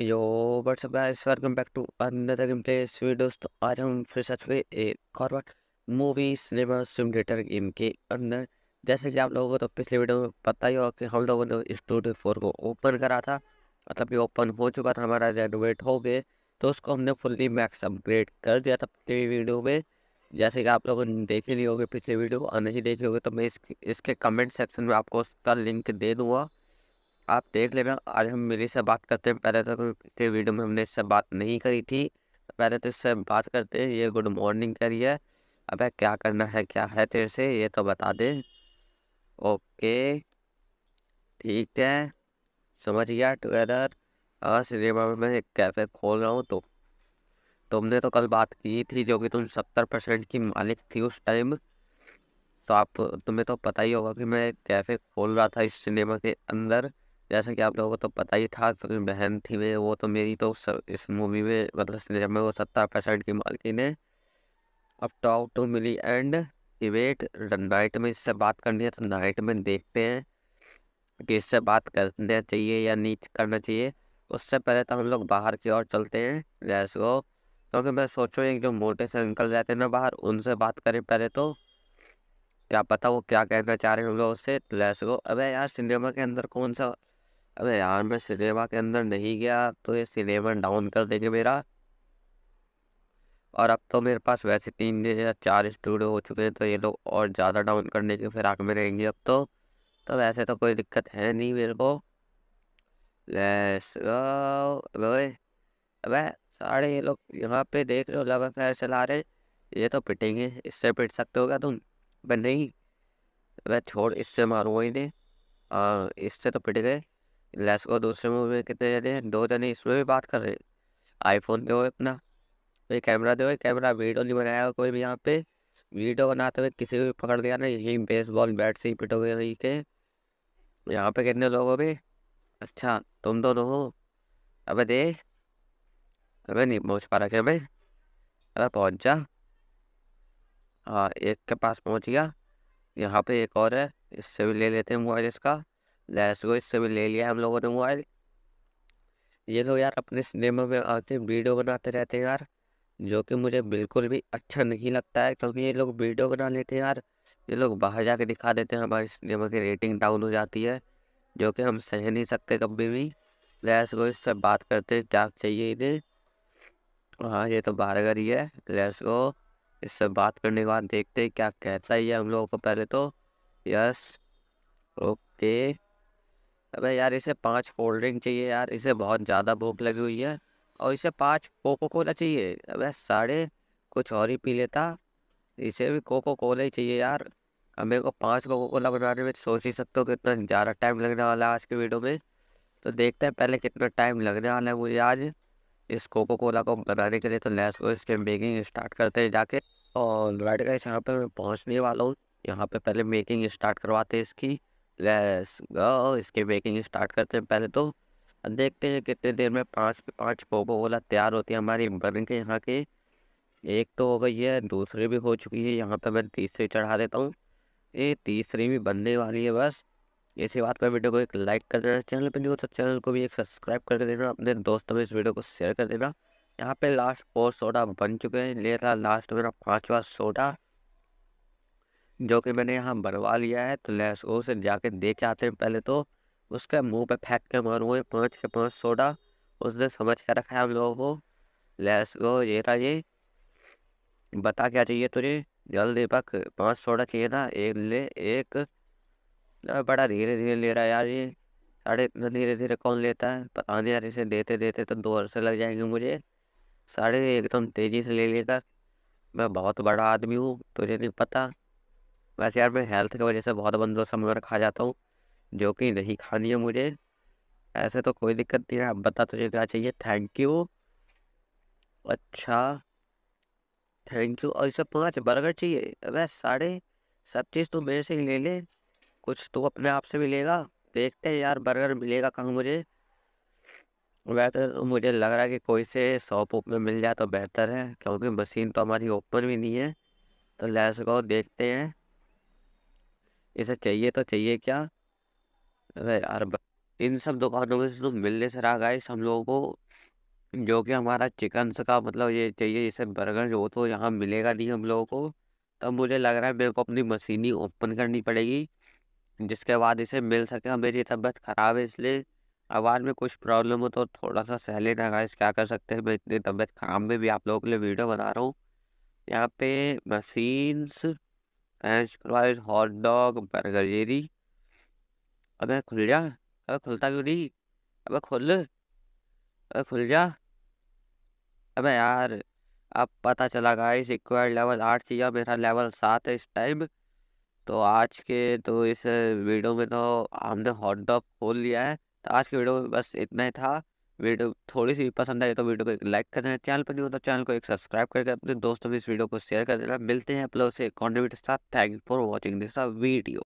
yo what's up guys welcome back to another game play sweet दोस्तों आज हम फिर से चुके एक और बार मूवी सिनेमा सिमुलेटर गेम के अंदर जैसे कि आप लोगों को तो पिछले वीडियो में पता ही होगा कि हम लोगों ने स्टूडियो फोर को ओपन करा था मतलब ये ओपन हो चुका था हमारा रेनोवेट हो गए तो उसको हमने फुल्ली मैक्स अपग्रेड कर दिया था पिछले वीडियो में जैसे कि आप लोगों ने देखे नहीं होगे पिछले वीडियो और नहीं देखे होगे तो मैं इसके कमेंट सेक्शन में आपको उसका लिंक दे दूँगा आप देख ले रहे हो आज हम मेरे से बात करते हैं पहले तो के वीडियो में हमने इससे बात नहीं करी थी पहले तो इससे बात करते हैं ये गुड मॉर्निंग करी है अब क्या करना है क्या है तेरे से ये तो बता दे ओके ठीक है समझ गया टुगेदर हाँ सिनेमा में मैं एक कैफ़े खोल रहा हूँ तो तुमने तो कल बात की थी जो कि तुम सत्तर परसेंट की मालिक थी उस टाइम तो आप तुम्हें तो पता ही होगा कि मैं कैफ़े खोल रहा था इस सिनेमा के अंदर जैसा कि आप लोगों को तो पता ही था तो बहन थी वे वो तो मेरी तो इस मूवी में मतलब सिनेमा में वो सत्तर परसेंट की मालकिन है अब talk to Millie and Yvette night में इससे बात करनी है तो नाइट में देखते हैं कि इससे बात करना चाहिए या नीच करना चाहिए उससे पहले तो हम लोग बाहर की ओर चलते हैं गैस को क्योंकि तो मैं सोचो एक जो मोटे से अंकल रहते हैं ना बाहर उनसे बात करें पहले तो क्या पता वो क्या कहना चाह रहे हैं हम लोग उससे लैस गो अबे यार सिनेमा के अंदर कौन सा अरे यार मैं सिनेमा के अंदर नहीं गया तो ये सिनेमा डाउन कर देंगे मेरा और अब तो मेरे पास वैसे तीन या चार स्टूडियो हो चुके हैं तो ये लोग और ज़्यादा डाउन करने के फिराक में रहेंगे अब तो तो वैसे तो कोई दिक्कत है नहीं मेरे को लेट्स अबे अबे सारे ये लोग यहाँ पे देख रहे हो लगा फैर चला रहे ये तो पिटेंगे इससे पिट सकते हो क्या तुम अब नहीं अब छोड़ इससे मारूंगा इन्हें हाँ, इससे तो पिट गए लेस को दूसरे मूवी में कितने जने हैं दो जने इसमें भी बात कर रहे हैं आईफोन दो अपना ये कैमरा दो कैमरा वीडियो नहीं बनाया कोई भी यहाँ पे वीडियो बनाते हुए किसी को भी पकड़ दिया ना यही बेस बॉल बैट से ही पिटोगे वही के यहाँ पे कितने लोग हो भी अच्छा तुम दोनों हो अबे दे अबे नहीं पहुँच पा रहा क्या भाई अरे पहुँच जा हाँ एक के पास पहुँच गया यहाँ पे एक और है इससे भी ले लेते हैं मोबाइल इसका लेट्स गो इससे भी ले लिया हम लोगों ने मोबाइल ये लोग यार अपने सिनेमा में आते वीडियो बनाते रहते हैं यार जो कि मुझे बिल्कुल भी अच्छा नहीं लगता है क्योंकि ये लोग वीडियो बना लेते हैं यार ये लोग बाहर जाके दिखा देते हैं हमारे सिनेमा की रेटिंग डाउन हो जाती है जो कि हम सह नहीं सकते कभी भी लेट्स गो इससे बात करते हैं क्या चाहिए इन्हें हाँ ये तो बारहगर ही है लेट्स गो इससे बात करने के बाद देखते हैं क्या कहता है ये हम लोगों को पहले तो यस ओके अबे यार इसे पांच कोल्ड ड्रिंक चाहिए यार इसे बहुत ज़्यादा भूख लगी हुई है और इसे पांच कोको कोला चाहिए अबे साढ़े कुछ और ही पी लेता इसे भी कोको कोला ही चाहिए यार अब मेरे को पाँच कोको कोला बनाने में सोच ही सकते हो कितना ज़्यादा टाइम लगने वाला है आज के वीडियो में तो देखते हैं पहले कितना टाइम लगने वाला है मुझे आज इस कोको कोला को बनाने के लिए तो लेस को इसके मेकिंग स्टार्ट करते हैं जाके और लाइट का यहाँ पर मैं पहुँचने वाला हूँ यहाँ पर पहले मेकिंग स्टार्ट करवाते हैं इसकी लेट्स गो इसके बेकिंग स्टार्ट करते हैं पहले तो देखते हैं कितने देर में पाँच पे पाँच पोपो वाला तैयार होती है हमारी बन के यहाँ के एक तो हो गई है दूसरी भी हो चुकी है यहाँ पर मैं तीसरी चढ़ा देता हूँ ये तीसरी भी बनने वाली है बस इसी बात पर वीडियो को एक लाइक कर देना चैनल पर नहीं तो चैनल को भी एक सब्सक्राइब कर देना अपने दोस्तों में इस वीडियो को शेयर कर देना यहाँ पे लास्ट फोर सोडा बन चुके हैं ले रहा लास्ट मेरा पाँचवा सोडा जो कि मैंने यहाँ बनवा लिया है तो लेट्स गो से जाके देख आते हैं पहले तो उसके मुंह पे फेंक के मारूंगे पाँच के पाँच सोडा उसने समझ के रखा है हम लोगों को लेट्स गो ये रहा ये बता क्या चाहिए तुझे जल्दी पक पाँच सोडा चाहिए ना एक ले एक बड़ा धीरे धीरे ले रहा यार ये साढ़े इतना धीरे धीरे कौन लेता है पता नहीं यार इसे देते देते तो दो अरसे लग जाएंगे मुझे साढ़े एकदम तेज़ी से ले लेकर मैं बहुत बड़ा आदमी हूँ तुझे नहीं पता वैसे यार मैं हेल्थ की वजह से बहुत बंदों समय खा जाता हूँ जो कि नहीं खानी है मुझे ऐसे तो कोई दिक्कत नहीं है अब बता तुझे क्या चाहिए थैंक यू अच्छा थैंक यू और इसे पाँच बर्गर चाहिए अबे साढ़े सब चीज़ तू मेरे से ही ले ले कुछ तो अपने आप से मिलेगा देखते हैं यार बर्गर मिलेगा कहाँ मुझे वैसे तो मुझे लग रहा है कि कोई से शॉप ओप में मिल जाए तो बेहतर है क्योंकि मशीन तो हमारी ओपन भी नहीं है तो लैस गो देखते हैं इसे चाहिए तो चाहिए क्या अरे यार इन सब दुकानों में से तो मिलने से रहा गाइस हम लोगों को जो कि हमारा चिकन का मतलब ये चाहिए जैसे बर्गर जो तो यहाँ मिलेगा नहीं हम लोगों को तब मुझे लग रहा है मेरे को अपनी मशीनी ओपन करनी पड़ेगी जिसके बाद इसे मिल सके मेरी तबीयत ख़राब है इसलिए आवाज़ में कुछ प्रॉब्लम हो तो थोड़ा सा सह लेना गाइस क्या कर सकते हैं मैं इतनी तबीयत ख़राब में भी आप लोगों के लिए वीडियो बना रहा हूँ यहाँ पे machines french fries hot dog burger ये दी अबे खुल जा अबे खुलता क्यों नहीं अबे खुल अबे खुल जा अबे यार अब पता चला गाइस इक्वल लेवल आठ चाहिए मेरा लेवल सात है इस टाइम तो आज के तो इस वीडियो में तो हमने हॉट डॉग खोल लिया है तो आज के वीडियो में बस इतना ही था वीडियो थोड़ी सी पसंद आए तो वीडियो को एक लाइक कर देना चैनल पर नहीं हो तो चैनल को एक सब्सक्राइब करके अपने दोस्तों भी इस वीडियो को शेयर कर देना मिलते हैं अपलोड से कॉन्ट्रीब्यूटर साथ thank for watching this video